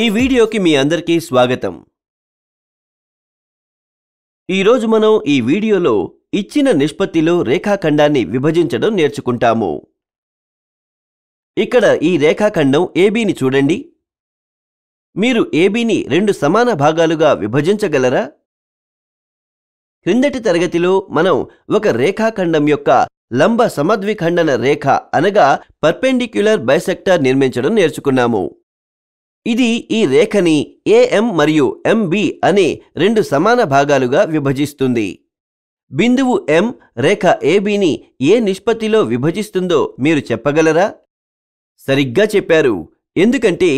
ఈ వీడియోకి మీ అందరికీ స్వాగతం ఈరోజు మనం ఈ వీడియోలో ఇచ్చిన నిష్పత్తిలో రేఖాఖండాన్ని విభజించడం నేర్చుకుంటాము ఇక్కడ ఈ రేఖాఖండం ఏబీని చూడండి మీరు ఏబీని రెండు సమాన భాగాలుగా విభజించగలరా క్రిందటి తరగతిలో మనం ఒక రేఖాఖండం యొక్క లంబ సమద్విఖండన రేఖ అనగా పర్పెండిక్యులర్ బైసెక్టర్ నిర్మించడం నేర్చుకున్నాము ఇది ఈ రేఖని ఏఎం మరియు ఎంబి అనే రెండు సమాన భాగాలుగా విభజిస్తుంది బిందువు ఎం రేఖ ఏబిని ఏ నిష్పత్తిలో విభజిస్తుందో మీరు చెప్పగలరా సరిగ్గా చెప్పారు ఎందుకంటే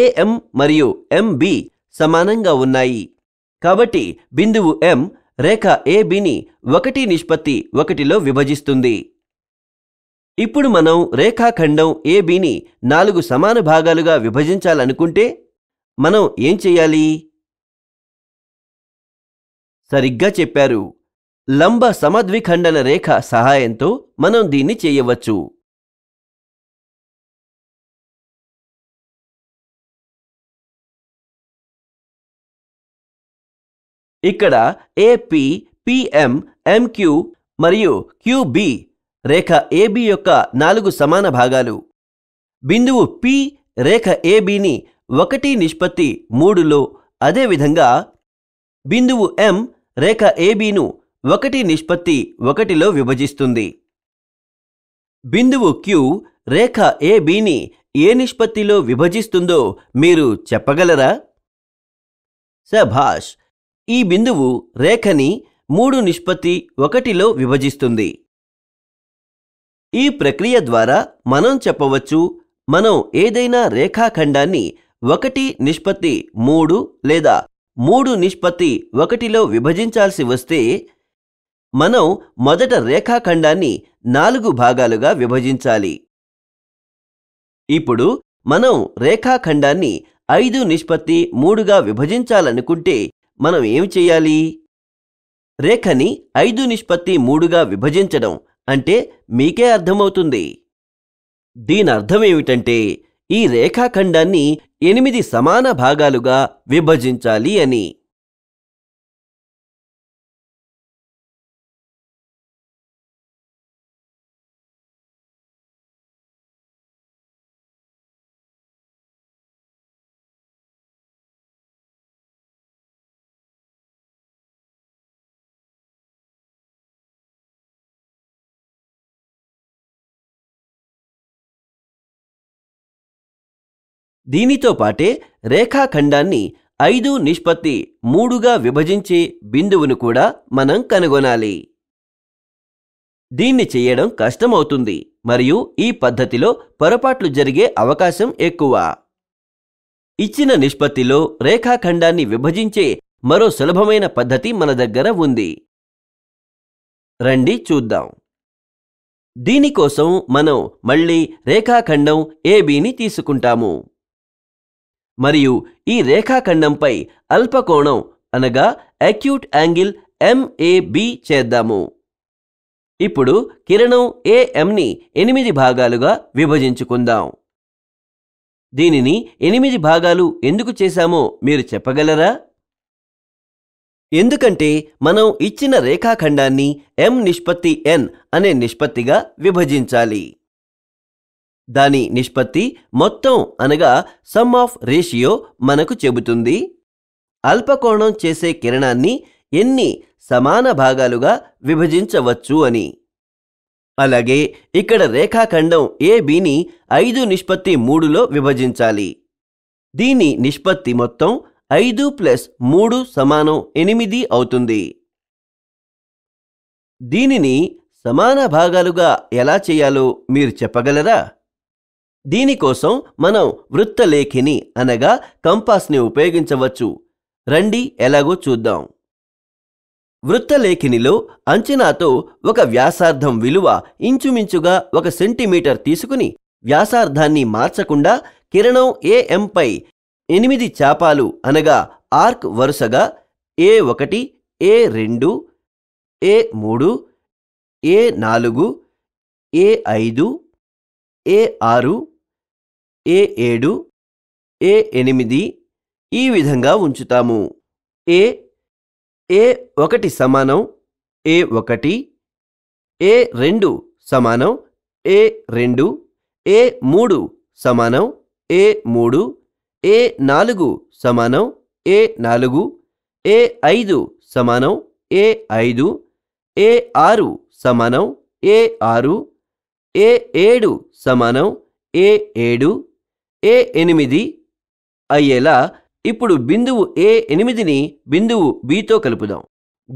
ఏఎం మరియు ఎంబి సమానంగా ఉన్నాయి కాబట్టి బిందువు ఎం రేఖ ఏబిని ఒకటి నిష్పత్తి ఒకటిలో విభజిస్తుంది ఇప్పుడు మనం రేఖాఖండం ఏబీని నాలుగు సమాన భాగాలుగా విభజించాలనుకుంటే మనం ఏం చేయాలి సరిగ్గా చెప్పారు లంబ సమద్విఖండన రేఖ సహాయంతో మనం దీన్ని చేయవచ్చు ఇక్కడ ఏపీ పిఎం ఎంక్యూ మరియు క్యూబి రేఖ ఏబి యొక్క నాలుగు సమాన భాగాలు బిందువు పి రేఖ ఏబిని ఒకటి నిష్పత్తి మూడులో అదేవిధంగా బిందువు ఎం రేఖ ఏబీను ఒకటి నిష్పత్తి ఒకటిలో విభజిస్తుంది బిందువు క్యూ రేఖ ఏబీని ఏ నిష్పత్తిలో విభజిస్తుందో మీరు చెప్పగలరా సభాష్ ఈ బిందువు రేఖని మూడు నిష్పత్తి ఒకటిలో విభజిస్తుంది ఈ ప్రక్రియ ద్వారా మనం చెప్పవచ్చు మనం ఏదైనా రేఖాఖండాన్ని ఒకటి నిష్పత్తి మూడు లేదా మూడు నిష్పత్తి ఒకటిలో విభజించాల్సి వస్తే మనం మొదట రేఖాఖండాన్ని నాలుగు భాగాలుగా విభజించాలి ఇప్పుడు మనం రేఖాఖండాన్ని ఐదు నిష్పత్తి మూడుగా విభజించాలనుకుంటే మనం ఏమి చేయాలి రేఖని ఐదు నిష్పత్తి మూడుగా విభజించడం అంటే మీకే అర్థమవుతుంది దీని అర్థమేమిటంటే ఈ రేఖాఖండాన్ని ఎనిమిది సమాన భాగాలుగా విభజించాలి అని దీనితో పాటే రేఖాఖండాన్ని ఐదు నిష్పత్తి మూడుగా విభజించే బిందువును కూడా మనం కనుగొనాలి దీన్ని చేయడం కష్టమవుతుంది మరియు ఈ పద్ధతిలో పొరపాట్లు జరిగే అవకాశం ఎక్కువ ఇచ్చిన నిష్పత్తిలో రేఖాఖండాన్ని విభజించే మరో సులభమైన పద్ధతి మన దగ్గర ఉంది రండి చూద్దాం దీనికోసం మనం మళ్ళీ రేఖాఖండం ఏబీని తీసుకుంటాము మరియు ఈ రేఖాఖండంపై అల్పకోణం అనగా అక్యూట్ యాంగిల్ ఎంఏబి చేద్దాము ఇప్పుడు కిరణం ఏఎంని ఎనిమిది భాగాలుగా విభజించుకుందాం దీనిని ఎనిమిది భాగాలు ఎందుకు చేశామో మీరు చెప్పగలరా ఎందుకంటే మనం ఇచ్చిన రేఖాఖండాన్ని ఎం నిష్పత్తి ఎన్ అనే నిష్పత్తిగా విభజించాలి దాని నిష్పత్తి మొత్తం అనగా సమ్ ఆఫ్ రేషియో మనకు చెబుతుంది అల్పకోణం చేసే కిరణాన్ని ఎన్ని సమాన భాగాలుగా విభజించవచ్చు అని అలాగే ఇక్కడ రేఖాఖండం ఏబిని ఐదు నిష్పత్తి మూడులో విభజించాలి దీని నిష్పత్తి మొత్తం ఐదు ప్లస్ మూడు సమానం ఎనిమిది అవుతుంది దీనిని సమాన భాగాలుగా ఎలా చేయాలో మీరు చెప్పగలరా దీనికోసం మనం వృత్తలేఖిని అనగా కంపాస్ని ఉపయోగించవచ్చు రండి ఎలాగో చూద్దాం వృత్తలేఖినిలో అంచనాతో ఒక వ్యాసార్థం విలువ ఇంచుమించుగా ఒక సెంటీమీటర్ తీసుకుని వ్యాసార్థాన్ని మార్చకుండా కిరణం ఏఎంపై ఎనిమిది చాపాలు అనగా ఆర్క్ వరుసగా ఏ ఒకటి ఏ రెండు ఏ మూడు ఏ నాలుగు ఏ ఐదు ఏ ఆరు ఏ ఏడు ఏ ఎనిమిది ఈ విధంగా ఉంచుతాము ఏ ఏ ఒకటి సమానం ఏ ఒకటి ఏ రెండు సమానం ఏ రెండు ఏ మూడు సమానం ఏ మూడు ఏ నాలుగు సమానం ఏ నాలుగు ఏ ఐదు సమానం ఏ ఐదు ఏ ఆరు సమానం ఏ ఆరు ఏ ఏడు సమానం ఏ ఏడు ఏ ఎనిమిది అయ్యేలా ఇప్పుడు బిందువు ఏ ఎనిమిదిని బిందువు బితో కలుపుదాం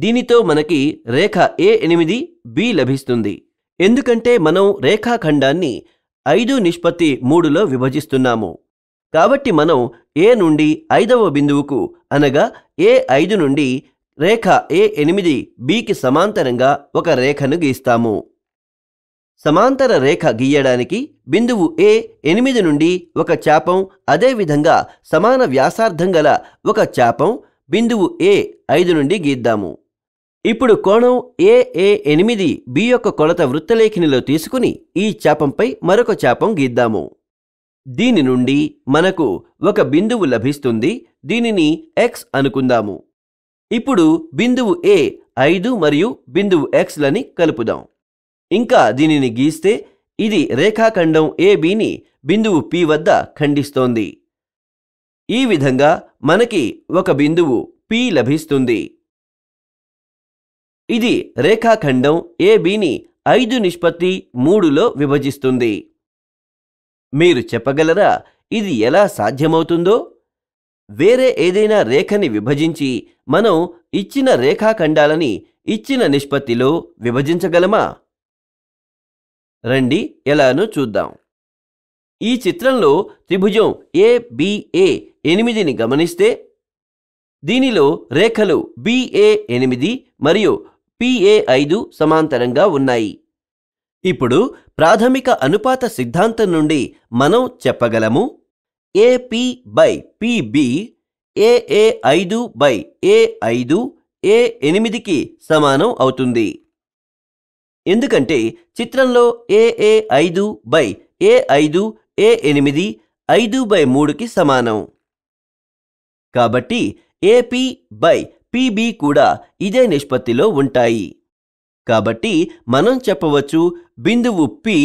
దీనితో మనకి రేఖ ఏ ఎనిమిది బి లభిస్తుంది ఎందుకంటే మనం రేఖాఖండాన్ని ఐదు నిష్పత్తి మూడులో విభజిస్తున్నాము కాబట్టి మనం ఏ నుండి ఐదవ బిందువుకు అనగా ఏ ఐదు నుండి రేఖ ఏ ఎనిమిది బికి సమాంతరంగా ఒక రేఖను గీస్తాము సమాంతర రేఖ గీయడానికి బిందువు ఏ ఎనిమిది నుండి ఒక చాపం అదేవిధంగా సమాన వ్యాసార్థం గల ఒక చాపం బిందువు ఏ ఐదు నుండి గీద్దాము ఇప్పుడు కోణం ఏఏ ఎనిమిది బి యొక్క కొలత వృత్తలేఖినిలో తీసుకుని ఈ చాపంపై మరొక చాపం గీద్దాము దీని నుండి మనకు ఒక బిందువు లభిస్తుంది దీనిని ఎక్స్ అనుకుందాము ఇప్పుడు బిందువు ఏ ఐదు మరియు బిందువు ఎక్స్లని కలుపుదాం ఇంకా దీనిని గీస్తే ఇది రేఖాఖండం ఏబీని బిందువు పి వద్ద ఖండిస్తోంది ఈ విధంగా మనకి ఒక బిందువు పి లభిస్తుంది ఇది రేఖాఖండం ఏబీని ఐదు నిష్పత్తి మూడులో విభజిస్తుంది మీరు చెప్పగలరా ఇది ఎలా సాధ్యమవుతుందో వేరే ఏదైనా రేఖని విభజించి మనం ఇచ్చిన రేఖాఖండాలని ఇచ్చిన నిష్పత్తిలో విభజించగలమా రండి ఎలానో చూద్దాం ఈ చిత్రంలో త్రిభుజం ఏబిఏ ఎనిమిదిని గమనిస్తే దీనిలో రేఖలు బిఏ ఎనిమిది మరియు పిఏ ఐదు సమాంతరంగా ఉన్నాయి ఇప్పుడు ప్రాథమిక అనుపాత సిద్ధాంతం నుండి మనం చెప్పగలము ఏపి బై పిబి ఏఏ ఐదు బై ఏ ఐదు ఏ ఎనిమిదికి సమానం అవుతుంది ఎందుకంటే చిత్రంలో ఏఏ ఐదు బై ఏ ఐదు ఏ ఎనిమిది ఐదు బై మూడుకి సమానం కాబట్టి ఏపీ బై పీబీ కూడా ఇదే నిష్పత్తిలో ఉంటాయి కాబట్టి మనం చెప్పవచ్చు బిందువు పి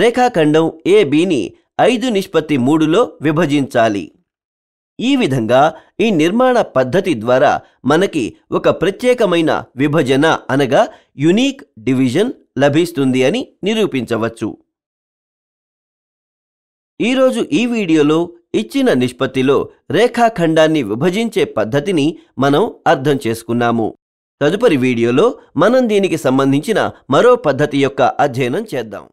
రేఖాఖండం ఏబీని ఐదు నిష్పత్తి మూడులో విభజించాలి ఈ విధంగా ఈ నిర్మాణ పద్ధతి ద్వారా మనకి ఒక ప్రత్యేకమైన విభజన అనగా యునీక్ డివిజన్ లభిస్తుంది అని నిరూపించవచ్చు ఈరోజు ఈ వీడియోలో ఇచ్చిన నిష్పత్తిలో రేఖాఖండాన్ని విభజించే పద్ధతిని మనం అర్థం చేసుకున్నాము తదుపరి వీడియోలో మనం దీనికి సంబంధించిన మరో పద్ధతి యొక్క అధ్యయనం చేద్దాం